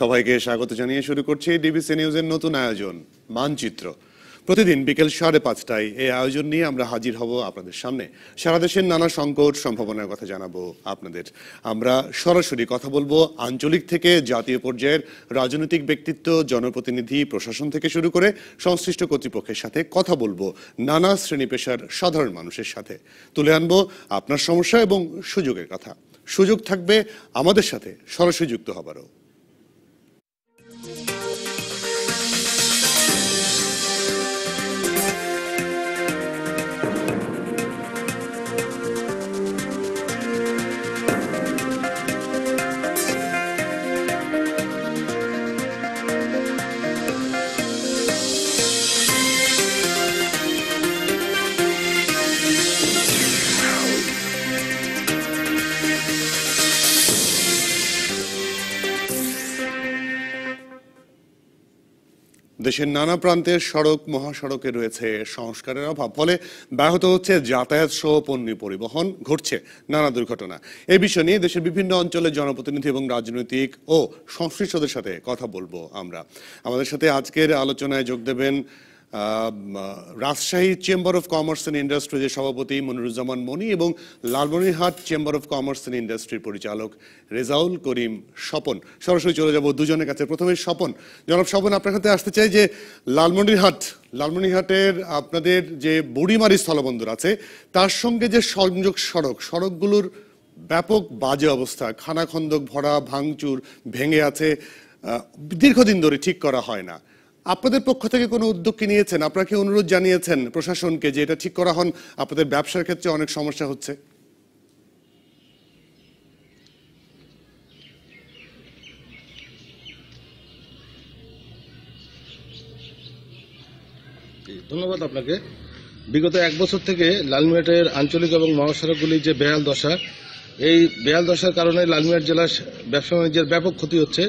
সবাইকে স্বাগত জানিয়ে শুরু করছি ডিবিসি নিউজের নতুন আয়োজন মানচিত্র প্রতিদিন বিকেল সাড়ে পাঁচটায় এই আয়োজন নিয়ে আমরা হাজির হব আপনাদের সামনে সারা দেশের নানা সংকট সম্ভাবনার কথা জানাবো আপনাদের আমরা সরাসরি কথা বলবো আঞ্চলিক থেকে জাতীয় পর্যায়ের রাজনৈতিক ব্যক্তিত্ব জনপ্রতিনিধি প্রশাসন থেকে শুরু করে সংশ্লিষ্ট কর্তৃপক্ষের সাথে কথা বলবো নানা শ্রেণী পেশার সাধারণ মানুষের সাথে তুলে আনবো আপনার সমস্যা এবং সুযোগের কথা সুযোগ থাকবে আমাদের সাথে সরাসরি যুক্ত হবারও দেশের নানা প্রান্তের সড়ক মহাসড়কে রয়েছে সংস্কারের অভাব ফলে ব্যাহত হচ্ছে যাতায়াত সহ পণ্য পরিবহন ঘটছে নানা দুর্ঘটনা এ বিষয় নিয়ে দেশের বিভিন্ন অঞ্চলের জনপ্রতিনিধি এবং রাজনৈতিক ও সংশ্লিষ্টদের সাথে কথা বলবো আমরা আমাদের সাথে আজকের আলোচনায় যোগ দেবেন Rajshahi chamber of commerce and ইন্ডাস্ট্রিজের সভাপতি মনিরুজ্জামান মনি এবং Lalmonirhat chamber of commerce and ইন্ডাস্ট্রির পরিচালক রেজাউল করিম স্বপন সরাসরি চলে যাব দুজনের কাছে প্রথমে স্বপন জনাব স্বপন আপনার সাথে আসতে চাই যে লালমনিরহাট লালমনিরহাটের আপনাদের যে বুড়িমারি স্থলবন্দর আছে তার সঙ্গে যে সংযোগ সড়ক সড়কগুলোর ব্যাপক বাজে অবস্থা খানাখন্দক ভরা ভাঙচুর ভেঙে আছে দীর্ঘদিন ধরে ঠিক করা হয় না আপনাদের পক্ষ থেকে কোনো উদ্যোগ কি নিয়েছেন আপনারা কি অনুরোধ জানিয়েছেন প্রশাসনকে যে এটা ঠিক করা হন আপনাদের ব্যবসার ক্ষেত্রে অনেক সমস্যা হচ্ছে ধন্যবাদ আপনাকে বিগত এক বছর থেকে লালমিয়াটের আঞ্চলিক এবং মহাসড়কগুলি যে বেহাল দশা এই বেহাল দশার কারণে লালমিয়াট জেলার ব্যবসা বাণিজ্যের ব্যাপক ক্ষতি হচ্ছে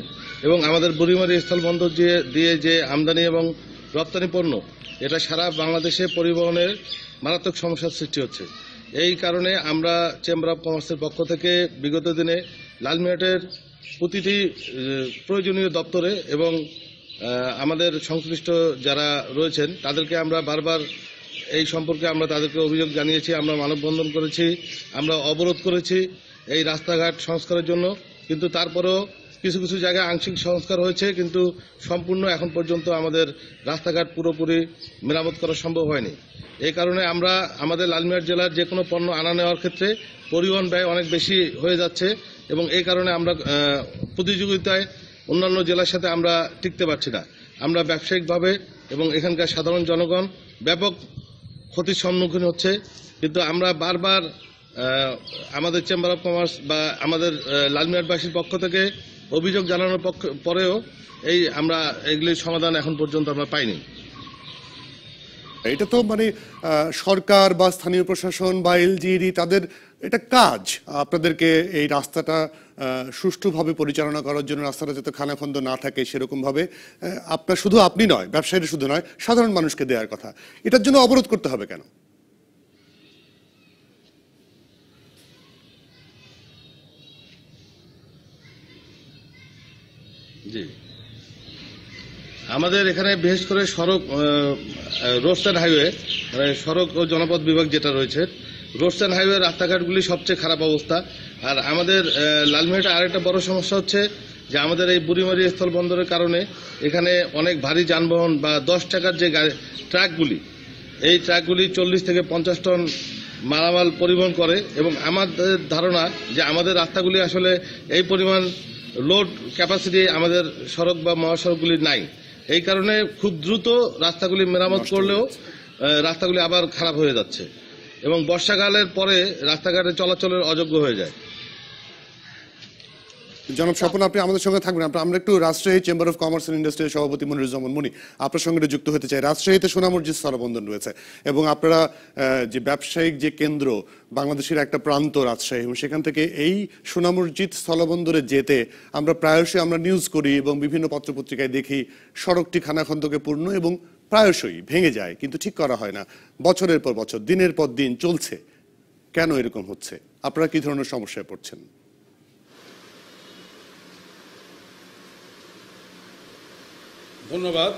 এবং আমাদের বুড়িমারি স্থলবন্দর যে দিয়ে যে আমদানি এবং রপ্তানি পণ্য এটা সারা বাংলাদেশে পরিবহনের মারাত্মক সমস্যার সৃষ্টি হচ্ছে এই কারণে আমরা চেম্বার অফ কমার্সের পক্ষ থেকে বিগত দিনে লালমিয়াটের প্রতিটি প্রয়োজনীয় দপ্তরে এবং আমাদের সংশ্লিষ্ট যারা রয়েছেন তাদেরকে আমরা বারবার এই সম্পর্কে আমরা তাদেরকে অভিযোগ জানিয়েছি আমরা মানববন্ধন করেছি আমরা অবরোধ করেছি এই রাস্তাঘাট সংস্কারের জন্য কিন্তু তারপরেও কিছু কিছু জায়গায় আংশিক সংস্কার হয়েছে কিন্তু সম্পূর্ণ এখন পর্যন্ত আমাদের রাস্তাঘাট পুরোপুরি মেরামত করা সম্ভব হয়নি এই কারণে আমরা আমাদের লালমিয়ার জেলার যে কোনো পণ্য আনা নেওয়ার ক্ষেত্রে পরিবহন ব্যয় অনেক বেশি হয়ে যাচ্ছে এবং এই কারণে আমরা প্রতিযোগিতায় অন্যান্য জেলার সাথে আমরা টিকতে পারছি না আমরা ব্যবসায়িকভাবে এবং এখানকার সাধারণ জনগণ ব্যাপক ক্ষতির সম্মুখীন হচ্ছে কিন্তু আমরা বারবার আমাদের চেম্বার অফ কমার্স বা আমাদের লালমিয়ারবাসীর পক্ষ থেকে অভিযোগ জানানোর পরেও এই আমরা এগুলির সমাধান এখন পর্যন্ত আমরা পাইনি এটা তো মানে সরকার বা স্থানীয় প্রশাসন বা এলজিডি তাদের এটা কাজ আপনাদেরকে এই রাস্তাটা সুষ্ঠুভাবে পরিচালনা করার জন্য রাস্তাটা যাতে খানাখন্দ না থাকে সেরকমভাবে আপনার শুধু আপনি নয় ব্যবসায়ীরা শুধু নয় সাধারণ মানুষকে দেওয়ার কথা এটার জন্য অবরোধ করতে হবে কেন আমাদের এখানে বিশেষ করে সড়ক রোস্টার হাইওয়ে মানে সড়ক ও জনপথ বিভাগ যেটা রয়েছে রোস্টার হাইওয়ে রাস্তাঘাটগুলি সবচেয়ে খারাপ অবস্থা আর আমাদের লালমেহাটা আরেকটা বড় সমস্যা হচ্ছে যে আমাদের এই বুড়িমারি স্থল বন্দরের কারণে এখানে অনেক ভারী যানবাহন বা দশ টাকার যে ট্রাকগুলি এই ট্রাকগুলি চল্লিশ থেকে পঞ্চাশ টন মালামাল পরিবহন করে এবং আমাদের ধারণা যে আমাদের রাস্তাগুলি আসলে এই পরিমাণ লোড ক্যাপাসিটি আমাদের সড়ক বা মহাসড়কগুলি নাই এই কারণে খুব দ্রুত রাস্তাগুলি মেরামত করলেও রাস্তাগুলি আবার খারাপ হয়ে যাচ্ছে এবং বর্ষাকালের পরে রাস্তাঘাটে চলাচলের অযোগ্য হয়ে যায় জনাব আচ্ছা। স্বপন আপনি আমাদের সঙ্গে থাকবেন আমরা একটু Rajshahi chamber of commerce and ইন্ডাস্ট্রির সভাপতি মনিরুজ্জামান মনি আপনার সঙ্গে যুক্ত হতে চাই রাজশাহীতে সোনামর্জির স্থলবন্দর রয়েছে এবং আপনারা যে ব্যবসায়িক যে কেন্দ্র বাংলাদেশের একটা প্রান্ত রাজশাহী এবং সেখান থেকে এই সোনামসজিদ স্থলবন্দরে যেতে আমরা প্রায়শই আমরা নিউজ করি এবং বিভিন্ন পত্রপত্রিকায় দেখি সড়কটি খানাখন্দকে পূর্ণ এবং প্রায়শই ভেঙে যায় কিন্তু ঠিক করা হয় না বছরের পর বছর দিনের পর দিন চলছে কেন এরকম হচ্ছে আপনারা কি ধরনের সমস্যায় পড়ছেন ধন্যবাদ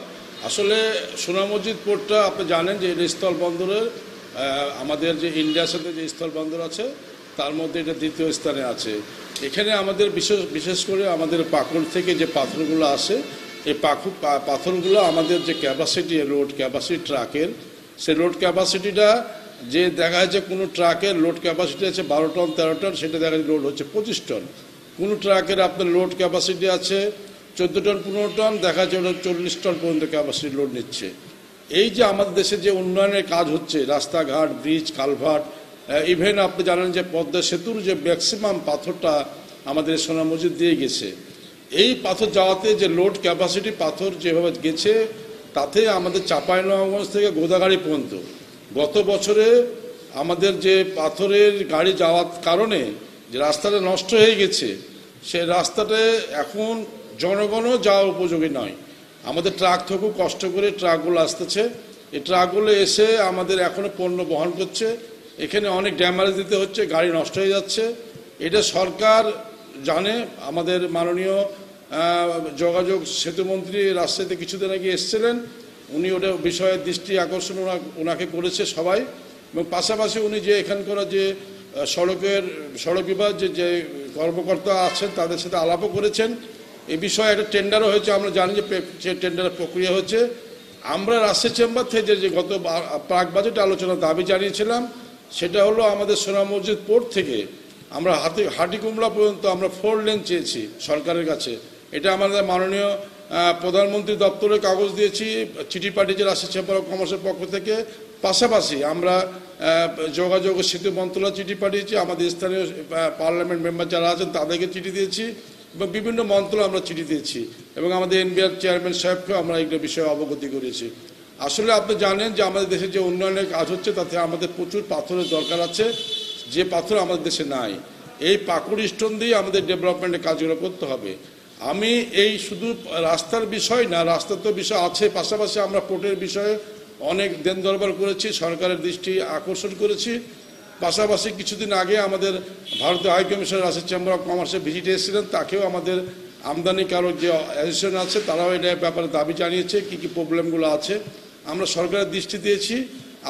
আসলে সোনামসজিদ পোর্টটা আপনি জানেন যে এটা বন্দরের আমাদের যে ইন্ডিয়ার সাথে যে বন্দর আছে তার মধ্যে এটা দ্বিতীয় স্থানে আছে এখানে আমাদের বিশেষ বিশেষ করে আমাদের পাকুড় থেকে যে পাথরগুলো আসে এই পাখু পাথরগুলো আমাদের যে ক্যাপাসিটি রোড ক্যাপাসিটি ট্রাকের সেই লোড ক্যাপাসিটিটা যে দেখা যাচ্ছে কোনো ট্রাকের লোড ক্যাপাসিটি আছে বারো টন তেরো টন সেটা দেখা যাচ্ছে লোড হচ্ছে পঁচিশ টন কোনো ট্রাকের আপনার লোড ক্যাপাসিটি আছে চোদ্দ টন পনেরো টন দেখা যাচ্ছে ওরা চল্লিশ টন পর্যন্ত ক্যাপাসিটি লোড নিচ্ছে এই যে আমাদের দেশে যে উন্নয়নের কাজ হচ্ছে রাস্তাঘাট ব্রিজ কালভার্ট ইভেন আপনি জানেন যে পদ্মা সেতুর যে ম্যাক্সিমাম পাথরটা আমাদের সোনা মজুদ দিয়ে গেছে এই পাথর যাওয়াতে যে লোড ক্যাপাসিটি পাথর যেভাবে গেছে তাতে আমাদের চাঁপাইনবাবগঞ্জ থেকে গোদাগাড়ি পর্যন্ত গত বছরে আমাদের যে পাথরের গাড়ি যাওয়ার কারণে যে রাস্তাটা নষ্ট হয়ে গেছে সে রাস্তাটা এখন জনগণও যাওয়া উপযোগী নয় আমাদের ট্রাক থেকেও কষ্ট করে ট্রাকগুলো আসতেছে এই ট্রাকগুলো এসে আমাদের এখনও পণ্য বহন করছে এখানে অনেক ড্যামেজ দিতে হচ্ছে গাড়ি নষ্ট হয়ে যাচ্ছে এটা সরকার জানে আমাদের মাননীয় যোগাযোগ সেতুমন্ত্রী রাস্তাতে কিছুদিন আগে এসছিলেন উনি ওটা বিষয়ে দৃষ্টি আকর্ষণ ওনাকে করেছে সবাই এবং পাশাপাশি উনি যে এখানকার যে সড়কের সড়ক বিভাগ যে কর্মকর্তা আছেন তাদের সাথে আলাপও করেছেন এই বিষয়ে একটা টেন্ডারও হয়েছে আমরা জানি যে সে টেন্ডারের প্রক্রিয়া হচ্ছে আমরা রাষ্ট্রের চেম্বার থেকে যে গত প্রাক বাজেট আলোচনা দাবি জানিয়েছিলাম সেটা হলো আমাদের সোনা মসজিদ পোর্ট থেকে আমরা হাতি হাটিকুমলা পর্যন্ত আমরা ফোর লেন চেয়েছি সরকারের কাছে এটা আমাদের মাননীয় প্রধানমন্ত্রী দপ্তরে কাগজ দিয়েছি চিঠি পাঠিয়েছে রাষ্ট্রের চেম্বার অফ কমার্সের পক্ষ থেকে পাশাপাশি আমরা যোগাযোগ সেতু মন্ত্রণালয় চিঠি পাঠিয়েছি আমাদের স্থানীয় পার্লামেন্ট মেম্বার যারা আছেন তাদেরকে চিঠি দিয়েছি এবং বিভিন্ন মন্ত্রণালয় আমরা চিঠি দিয়েছি এবং আমাদের এনবিআর চেয়ারম্যান সাহেবকেও আমরা এগুলো বিষয়ে অবগতি করেছি আসলে আপনি জানেন যে আমাদের দেশে যে উন্নয়নের কাজ হচ্ছে তাতে আমাদের প্রচুর পাথরের দরকার আছে যে পাথর আমাদের দেশে নাই এই পাকুড় স্টোন দিয়ে আমাদের ডেভেলপমেন্টের কাজগুলো করতে হবে আমি এই শুধু রাস্তার বিষয় না রাস্তার তো বিষয় আছে পাশাপাশি আমরা পোর্টের বিষয়ে অনেক দেন দরবার করেছি সরকারের দৃষ্টি আকর্ষণ করেছি পাশাপাশি কিছুদিন আগে আমাদের ভারতীয় হাই কমিশনার আছে চেম্বার অফ কমার্সে ভিজিটে এসেছিলেন তাকেও আমাদের আমদানিকারক যে অ্যাসোসিয়েশন আছে তারাও এটা ব্যাপারে দাবি জানিয়েছে কি কি প্রবলেমগুলো আছে আমরা সরকারের দৃষ্টি দিয়েছি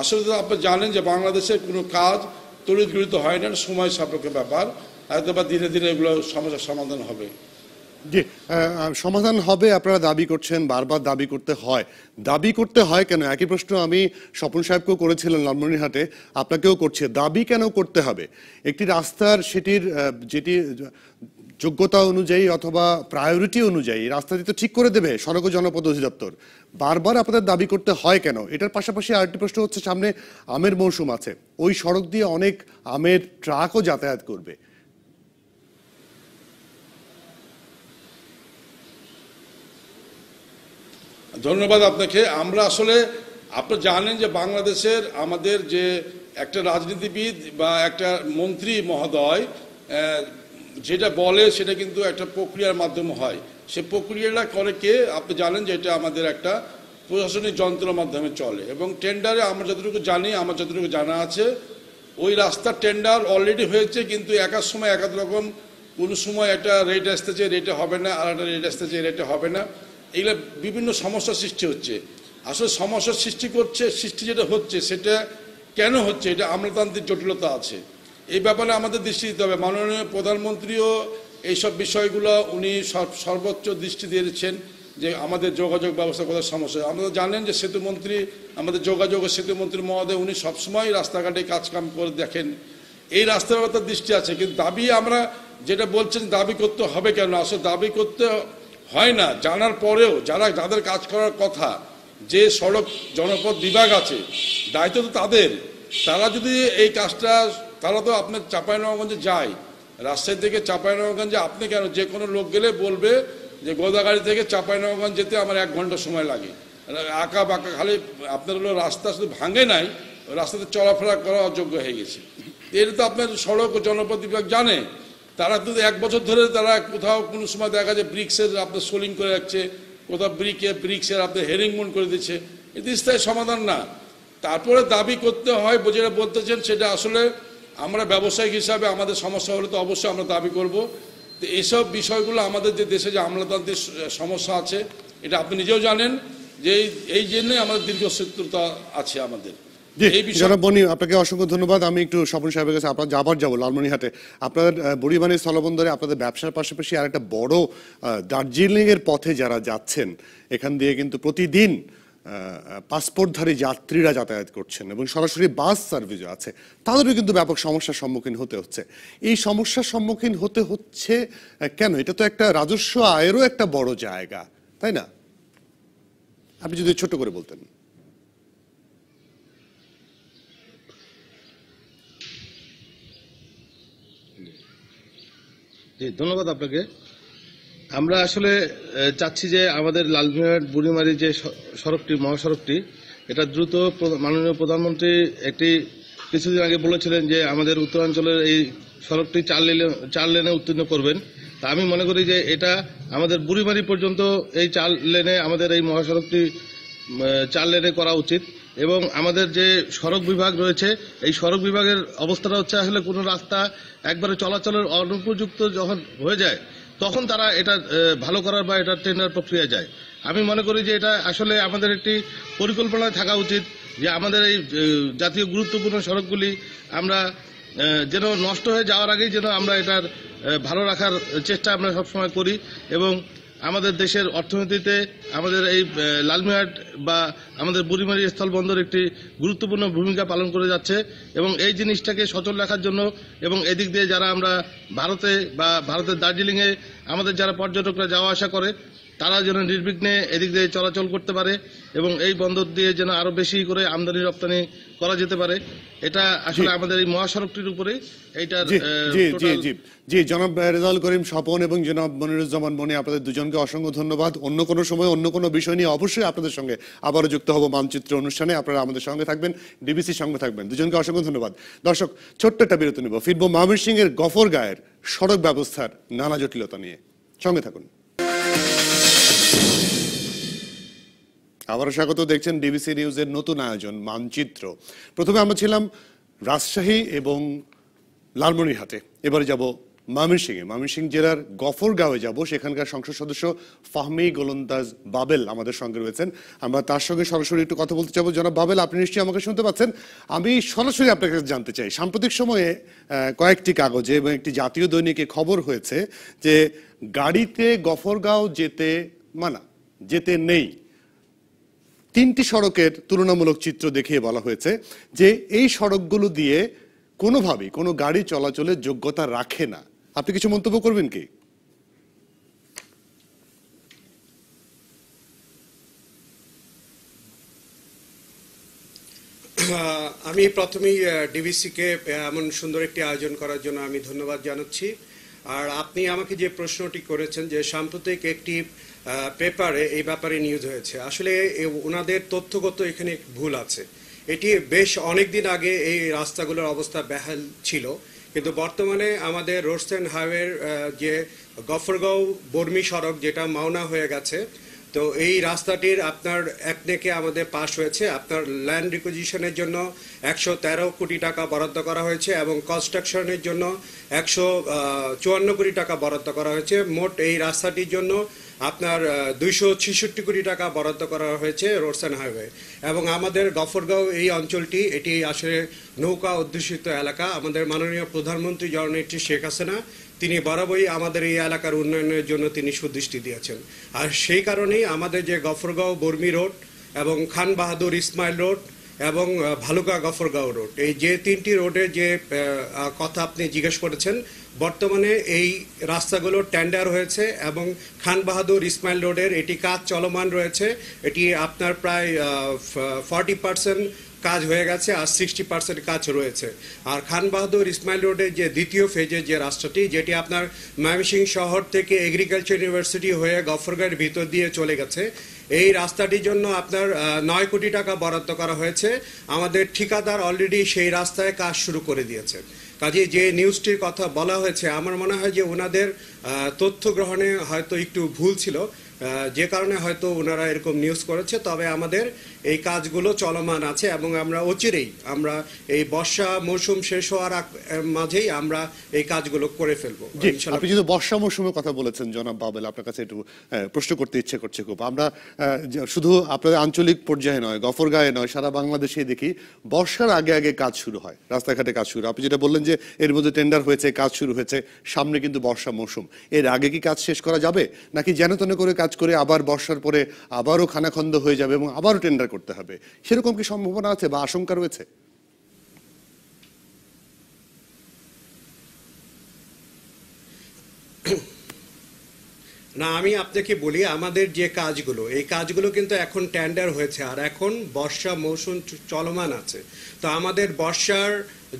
আসলে তো আপনি জানেন যে বাংলাদেশে কোনো কাজ তড়িৎ হয় না সময় সাপেক্ষ ব্যাপার হয়তো বা ধীরে ধীরে এগুলো সমস্যার সমাধান হবে জি সমাধান হবে আপনারা দাবি করছেন বারবার দাবি করতে হয় দাবি করতে হয় কেন একই প্রশ্ন আমি স্বপন সাহেবকেও করেছিলাম লালমনিরহাটে আপনাকেও করছে দাবি কেন করতে হবে একটি রাস্তার সেটির যেটি যোগ্যতা অনুযায়ী অথবা প্রায়োরিটি অনুযায়ী রাস্তাটি তো ঠিক করে দেবে সড়ক ও জনপদ অধিদপ্তর বারবার আপনাদের দাবি করতে হয় কেন এটার পাশাপাশি আরেকটি প্রশ্ন হচ্ছে সামনে আমের মৌসুম আছে ওই সড়ক দিয়ে অনেক আমের ট্রাকও যাতায়াত করবে ধন্যবাদ আপনাকে আমরা আসলে আপনি জানেন যে বাংলাদেশের আমাদের যে একটা রাজনীতিবিদ বা একটা মন্ত্রী মহোদয় যেটা বলে সেটা কিন্তু একটা প্রক্রিয়ার মাধ্যমে হয় সে প্রক্রিয়াটা করে কে আপনি জানেন যে এটা আমাদের একটা প্রশাসনিক যন্ত্রের মাধ্যমে চলে এবং টেন্ডারে আমরা যতটুকু জানি আমার যতটুকু জানা আছে ওই রাস্তার টেন্ডার অলরেডি হয়েছে কিন্তু একার সময় এক রকম কোনো সময় একটা রেট আসতেছে রেটে হবে না আর একটা রেট আসতেছে রেটে হবে না এগুলো বিভিন্ন সমস্যা সৃষ্টি হচ্ছে আসলে সমস্যা সৃষ্টি করছে সৃষ্টি যেটা হচ্ছে সেটা কেন হচ্ছে এটা আমলাতান্ত্রিক জটিলতা আছে এই ব্যাপারে আমাদের দৃষ্টি দিতে হবে মাননীয় প্রধানমন্ত্রীও এইসব বিষয়গুলো উনি সর্বোচ্চ দৃষ্টি দিয়েছেন যে আমাদের যোগাযোগ ব্যবস্থা কোথায় সমস্যা আমরা জানেন যে সেতুমন্ত্রী আমাদের যোগাযোগ সেতুমন্ত্রী মহোদয় উনি সবসময় রাস্তাঘাটে কাজকাম করে দেখেন এই রাস্তার দৃষ্টি আছে কিন্তু দাবি আমরা যেটা বলছেন দাবি করতে হবে কেন আসলে দাবি করতে হয় না জানার পরেও যারা যাদের কাজ করার কথা যে সড়ক জনপদ বিভাগ আছে দায়িত্ব তো তাদের তারা যদি এই কাজটা তারা তো আপনার চাঁপাইনবাবগঞ্জে যায় রাস্তার থেকে চাঁপাইনবাবগঞ্জে আপনি কেন যে কোনো লোক গেলে বলবে যে গোদাগাড়ি থেকে চাঁপাইনবাবগঞ্জ যেতে আমার এক ঘন্টা সময় লাগে আঁকা বাঁকা খালি আপনার হলো রাস্তা শুধু ভাঙে নাই রাস্তাতে চলাফেরা করা অযোগ্য হয়ে গেছে এটা তো আপনার সড়ক ও জনপদ বিভাগ জানে তারা তো এক বছর ধরে তারা কোথাও কোনো সময় দেখা যায় ব্রিক্সের আপনার সোলিং করে রাখছে কোথাও ব্রিকে ব্রিক্সের আপনার মন করে দিচ্ছে এটি স্থায়ী সমাধান না তারপরে দাবি করতে হয় যেটা বলতেছেন সেটা আসলে আমরা ব্যবসায়িক হিসাবে আমাদের সমস্যা হলে তো অবশ্যই আমরা দাবি করব তো এসব বিষয়গুলো আমাদের যে দেশে যে আমলাতান্ত্রিক সমস্যা আছে এটা আপনি নিজেও জানেন যে এই জন্যে আমাদের দীর্ঘসূত্রতা আছে আমাদের জনাব বনি আপনাকে অসংখ্য ধন্যবাদ আমি একটু স্বপন সাহেবের কাছে আপনার আবার যাবো লালমনিহাটে আপনার বুড়িবাণী স্থলবন্দরে আপনাদের ব্যবসার পাশাপাশি আর একটা বড় দার্জিলিংয়ের পথে যারা যাচ্ছেন এখান দিয়ে কিন্তু প্রতিদিন পাসপোর্টধারী যাত্রীরা যাতায়াত করছেন এবং সরাসরি বাস সার্ভিসও আছে তাদেরও কিন্তু ব্যাপক সমস্যার সম্মুখীন হতে হচ্ছে এই সমস্যার সম্মুখীন হতে হচ্ছে কেন এটা তো একটা রাজস্ব আয়েরও একটা বড় জায়গা তাই না আপনি যদি ছোট করে বলতেন জি ধন্যবাদ আপনাকে আমরা আসলে চাচ্ছি যে আমাদের লালমিহাট বুড়িমারি যে সড়কটি মহাসড়কটি এটা দ্রুত মাননীয় প্রধানমন্ত্রী একটি কিছুদিন আগে বলেছিলেন যে আমাদের উত্তরাঞ্চলের এই সড়কটি চার লেনে চার লেনে উত্তীর্ণ করবেন তা আমি মনে করি যে এটা আমাদের বুড়িমারি পর্যন্ত এই চার লেনে আমাদের এই মহাসড়কটি চার লেনে করা উচিত এবং আমাদের যে সড়ক বিভাগ রয়েছে এই সড়ক বিভাগের অবস্থাটা হচ্ছে আসলে কোনো রাস্তা একবারে চলাচলের অনুপযুক্ত যখন হয়ে যায় তখন তারা এটা ভালো করার বা এটা টেন্ডার প্রক্রিয়া যায় আমি মনে করি যে এটা আসলে আমাদের একটি পরিকল্পনায় থাকা উচিত যে আমাদের এই জাতীয় গুরুত্বপূর্ণ সড়কগুলি আমরা যেন নষ্ট হয়ে যাওয়ার আগেই যেন আমরা এটার ভালো রাখার চেষ্টা আমরা সবসময় করি এবং আমাদের দেশের অর্থনীতিতে আমাদের এই লালমিহাট বা আমাদের বুড়িমারি স্থলবন্দর একটি গুরুত্বপূর্ণ ভূমিকা পালন করে যাচ্ছে এবং এই জিনিসটাকে সচল রাখার জন্য এবং এদিক দিয়ে যারা আমরা ভারতে বা ভারতের দার্জিলিংয়ে আমাদের যারা পর্যটকরা যাওয়া আসা করে তারা যেন নির্বিঘ্নে এদিক দিয়ে চলাচল করতে পারে এবং এই বন্দর দিয়ে যেন আরো বেশি করে আমদানি রপ্তানি করা যেতে পারে এটা আসলে আমাদের এই মহাসড়কটির উপরে এইটা জি জনাব রেজাল করিম স্বপন এবং জনাব মনিরুজ্জামান মনি আপনাদের দুজনকে অসংখ্য ধন্যবাদ অন্য কোনো সময় অন্য কোনো বিষয় নিয়ে অবশ্যই আপনাদের সঙ্গে আবারও যুক্ত হব মানচিত্র অনুষ্ঠানে আপনারা আমাদের সঙ্গে থাকবেন ডিবিসির সঙ্গে থাকবেন দুজনকে অসংখ্য ধন্যবাদ দর্শক ছোট্ট একটা বিরতি নেব ফিরব এর গফর গায়ের সড়ক ব্যবস্থার নানা জটিলতা নিয়ে সঙ্গে থাকুন আবারও স্বাগত দেখছেন ডিবিসি নিউজের নতুন আয়োজন মানচিত্র প্রথমে আমরা ছিলাম রাজশাহী এবং লালমনিরহাটে এবারে যাব ময়মনসিংহে ময়মনসিংহ জেলার গফরগাঁওয়ে যাব সেখানকার সংসদ সদস্য ফাহমি গোলন্দাজ বাবেল আমাদের সঙ্গে রয়েছেন আমরা তার সঙ্গে সরাসরি একটু কথা বলতে চাবো জনাব বাবেল আপনি নিশ্চয়ই আমাকে শুনতে পাচ্ছেন আমি সরাসরি আপনার কাছে জানতে চাই সাম্প্রতিক সময়ে কয়েকটি কাগজে এবং একটি জাতীয় দৈনিকে খবর হয়েছে যে গাড়িতে গফরগাঁও যেতে মানা যেতে নেই তিনটি সড়কের তুলনামূলক চিত্র দেখিয়ে বলা হয়েছে যে এই সড়কগুলো দিয়ে কোনোভাবেই কোনো গাড়ি চলাচলের যোগ্যতা রাখে না আপনি কিছু মন্তব্য করবেন কি আমি প্রথমেই ডিবিসিকে এমন সুন্দর একটি আয়োজন করার জন্য আমি ধন্যবাদ জানাচ্ছি আর আপনি আমাকে যে প্রশ্নটি করেছেন যে সাম্প্রতিক একটি পেপারে এই ব্যাপারে নিউজ হয়েছে আসলে ওনাদের তথ্যগত এখানে ভুল আছে এটি বেশ অনেক দিন আগে এই রাস্তাগুলোর অবস্থা বেহাল ছিল কিন্তু বর্তমানে আমাদের রোডস অ্যান্ড হাইওয়ের যে গফরগাঁও বর্মী সড়ক যেটা মাওনা হয়ে গেছে তো এই রাস্তাটির আপনার একনেকে আমাদের পাশ হয়েছে আপনার ল্যান্ড রিকুইজিশনের জন্য একশো তেরো কোটি টাকা বরাদ্দ করা হয়েছে এবং কনস্ট্রাকশনের জন্য একশো চুয়ান্ন কোটি টাকা বরাদ্দ করা হয়েছে মোট এই রাস্তাটির জন্য আপনার দুইশো ছেষট্টি কোটি টাকা বরাদ্দ করা হয়েছে রোডসান হাইওয়ে এবং আমাদের গফরগাঁও এই অঞ্চলটি এটি আসলে নৌকা অধ্যুষিত এলাকা আমাদের মাননীয় প্রধানমন্ত্রী জননেত্রী শেখ হাসিনা তিনি বরাবরই আমাদের এই এলাকার উন্নয়নের জন্য তিনি সুদৃষ্টি দিয়েছেন আর সেই কারণেই আমাদের যে গফরগাঁও বর্মি রোড এবং খান বাহাদুর ইসমাইল রোড এবং ভালুকা গফরগাঁও রোড এই যে তিনটি রোডে যে কথা আপনি জিজ্ঞেস করেছেন বর্তমানে এই রাস্তাগুলো টেন্ডার হয়েছে এবং খান বাহাদুর ইসমাইল রোডের এটি কাজ চলমান রয়েছে এটি আপনার প্রায় ফর্টি পার্সেন্ট কাজ হয়ে গেছে আর সিক্সটি পার্সেন্ট কাজ রয়েছে আর খান বাহাদুর ইসমাইল রোডের যে দ্বিতীয় ফেজের যে রাস্তাটি যেটি আপনার ময়মনসিংহ শহর থেকে এগ্রিকালচার ইউনিভার্সিটি হয়ে গফরগড়ের ভিতর দিয়ে চলে গেছে এই রাস্তাটির জন্য আপনার নয় কোটি টাকা বরাদ্দ করা হয়েছে আমাদের ঠিকাদার অলরেডি সেই রাস্তায় কাজ শুরু করে দিয়েছে কাজে যে নিউজটির কথা বলা হয়েছে আমার মনে হয় যে ওনাদের তথ্য গ্রহণে হয়তো একটু ভুল ছিল যে কারণে হয়তো ওনারা এরকম নিউজ করেছে তবে আমাদের এই কাজগুলো চলমান আছে এবং আমরা অচিরেই আমরা এই বর্ষা মৌসুম শেষ হওয়ার মাঝেই আমরা এই কাজগুলো করে ফেলবো আপনি যদি বর্ষা মৌসুমের কথা বলেছেন জনাব বাবেল আপনার কাছে একটু প্রশ্ন করতে ইচ্ছে করছে খুব আমরা শুধু আপনাদের আঞ্চলিক পর্যায়ে নয় গফরগাঁয়ে নয় সারা বাংলাদেশে দেখি বর্ষার আগে আগে কাজ শুরু হয় রাস্তাঘাটে কাজ শুরু আপনি যেটা বললেন যে এর মধ্যে টেন্ডার হয়েছে কাজ শুরু হয়েছে সামনে কিন্তু বর্ষা মৌসুম এর আগে কি কাজ শেষ করা যাবে নাকি যেন তেন করে কাজ কাজ করে আবার বর্ষার পরে আবারও খানাখন্দ হয়ে যাবে এবং আবারও টেন্ডার করতে হবে সেরকম কি সম্ভাবনা আছে বা আশঙ্কা রয়েছে না আমি আপনাকে বলি আমাদের যে কাজগুলো এই কাজগুলো কিন্তু এখন টেন্ডার হয়েছে আর এখন বর্ষা মৌসুম চলমান আছে তো আমাদের বর্ষার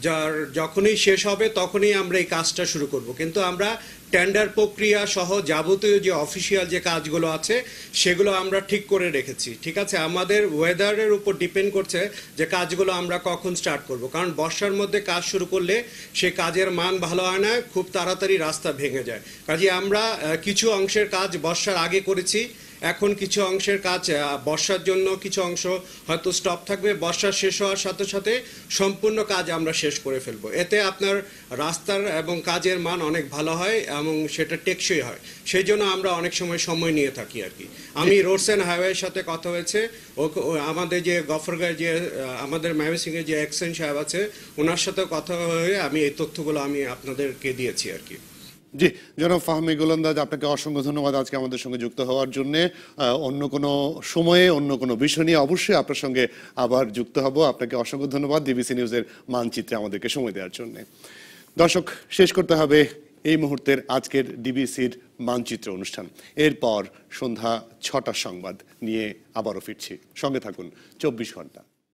যার যখনই শেষ হবে তখনই আমরা এই কাজটা শুরু করব কিন্তু আমরা টেন্ডার প্রক্রিয়া সহ যাবতীয় যে অফিসিয়াল যে কাজগুলো আছে সেগুলো আমরা ঠিক করে রেখেছি ঠিক আছে আমাদের ওয়েদারের উপর ডিপেন্ড করছে যে কাজগুলো আমরা কখন স্টার্ট করব কারণ বর্ষার মধ্যে কাজ শুরু করলে সে কাজের মান ভালো হয় না খুব তাড়াতাড়ি রাস্তা ভেঙে যায় কাজে আমরা কিছু অংশের কাজ বর্ষার আগে করেছি এখন কিছু অংশের কাজ বর্ষার জন্য কিছু অংশ হয়তো স্টপ থাকবে বর্ষা শেষ হওয়ার সাথে সাথে সম্পূর্ণ কাজ আমরা শেষ করে ফেলব এতে আপনার রাস্তার এবং কাজের মান অনেক ভালো হয় এবং সেটা টেকসই হয় সেই জন্য আমরা অনেক সময় সময় নিয়ে থাকি আর কি আমি রোডস অ্যান্ড হাইওয়ের সাথে কথা হয়েছে ও আমাদের যে গফরগাঁয় যে আমাদের ময়মনসিংহের যে এক্সেন সাহেব আছে ওনার সাথে কথা হয়ে আমি এই তথ্যগুলো আমি আপনাদেরকে দিয়েছি আর কি জি জনাব ফাহমি গোলন্দাজ আপনাকে অসংখ্য ধন্যবাদ আজকে আমাদের সঙ্গে যুক্ত হওয়ার জন্য অন্য কোনো সময়ে অন্য কোনো বিষয় নিয়ে অবশ্যই আপনার সঙ্গে আবার যুক্ত হব আপনাকে অসংখ্য ধন্যবাদ ডিবিসি নিউজের মানচিত্রে আমাদেরকে সময় দেওয়ার জন্য দর্শক শেষ করতে হবে এই মুহূর্তের আজকের ডিবিসির মানচিত্র অনুষ্ঠান এরপর সন্ধ্যা ছটা সংবাদ নিয়ে আবারও ফিরছি সঙ্গে থাকুন চব্বিশ ঘন্টা